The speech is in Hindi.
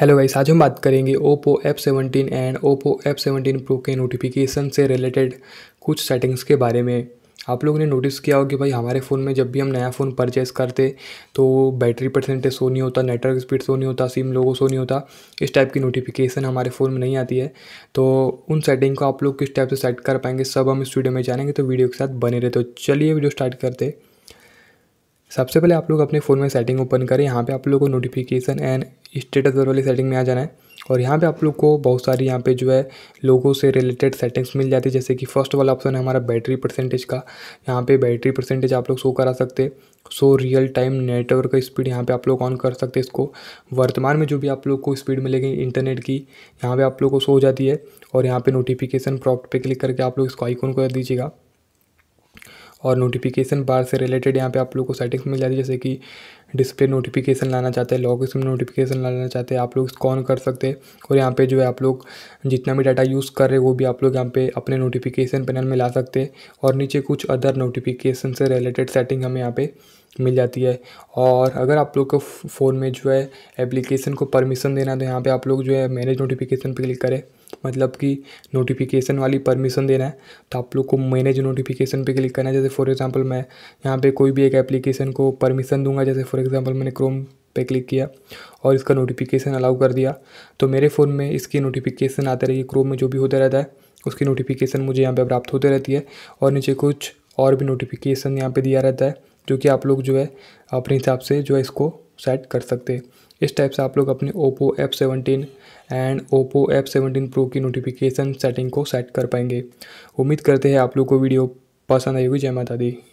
हेलो गाइस आज हम बात करेंगे Oppo F seventeen and Oppo F seventeen pro के नोटिफिकेशन से रिलेटेड कुछ सेटिंग्स के बारे में आप लोगों ने नोटिस किया हो कि भाई हमारे फ़ोन में जब भी हम नया फ़ोन परचेस करते तो बैटरी परसेंटेज शो नहीं होता नेटवर्क स्पीड शो नहीं होता सिम लोगों शो नहीं होता इस टाइप की नोटिफिकेशन हमारे फ़ोन में नहीं आती है तो उन सेटिंग को आप लोग किस टाइप से सेट कर पाएंगे सब हम इस वीडियो में जानेंगे तो वीडियो के साथ बने रहे तो चलिए वीडियो स्टार्ट करते सबसे पहले आप लोग अपने फ़ोन में सेटिंग ओपन करें यहाँ पे आप लोगों को नोटिफिकेशन एंड स्टेटस और वाली सेटिंग में आ जाना है और यहाँ पे आप लोग को बहुत सारी यहाँ पे जो है लोगों से रिलेटेड सेटिंग्स मिल जाती है जैसे कि फर्स्ट वाला ऑप्शन है हमारा बैटरी परसेंटेज का यहाँ पे बैटरी परसेंटेज आप लोग शो करा सकते सो रियल टाइम नेटवर्क का स्पीड यहाँ पे आप लोग ऑन कर सकते हैं इसको वर्तमान में जो भी आप लोग को स्पीड मिलेगी इंटरनेट की यहाँ पर आप लोग को शो हो जाती है और यहाँ पर नोटिफिकेशन प्रॉप्ट पे क्लिक करके आप लोग इसको आइकोन को दीजिएगा और नोटिफिकेशन बार से रिलेटेड यहाँ पे आप लोग को सेटिंग्स मिल जाती है जैसे कि डिस्प्ले नोटिफिकेशन लाना चाहते हैं लॉग स्क्रीन नोटिफिकेशन लाना चाहते हैं आप लोग इसको ऑन कर सकते हैं और यहाँ पे जो है आप लोग जितना भी डाटा यूज़ कर रहे हैं वो भी आप लोग यहाँ पे अपने नोटिफिकेशन पैनल में ला सकते हैं और नीचे कुछ अदर नोटिफिकेशन से रिलेटेड सेटिंग हमें यहाँ पर मिल जाती है और अगर आप लोग को फ़ोन में जो है एप्लीकेशन को परमिशन देना तो यहाँ पे आप लोग जो है मैनेज नोटिफिकेशन पे क्लिक करें मतलब कि नोटिफिकेशन वाली परमिशन देना है तो आप लोग को मैनेज नोटिफिकेशन पे क्लिक करना है जैसे फॉर एग्जांपल मैं यहाँ पे कोई भी एक एप्लीकेशन को परमिशन दूंगा जैसे फॉर एग्जांपल मैंने क्रोम पे क्लिक किया और इसका नोटिफिकेशन अलाउ कर दिया तो मेरे फ़ोन में इसकी नोटिफिकेशन आते रहेगी क्रोम में जो भी होता रहता है उसकी नोटिफिकेशन मुझे यहाँ पर प्राप्त होते रहती है और नीचे कुछ और भी नोटिफिकेशन यहाँ पर दिया रहता है जो कि आप लोग जो है अपने हिसाब से जो है इसको सेट कर सकते हैं इस टाइप से आप लोग अपने Oppo F seventeen and Oppo F seventeen pro की नोटिफिकेशन सेटिंग को सेट कर पाएंगे उम्मीद करते हैं आप लोग को वीडियो पसंद आई होगी जय माता दी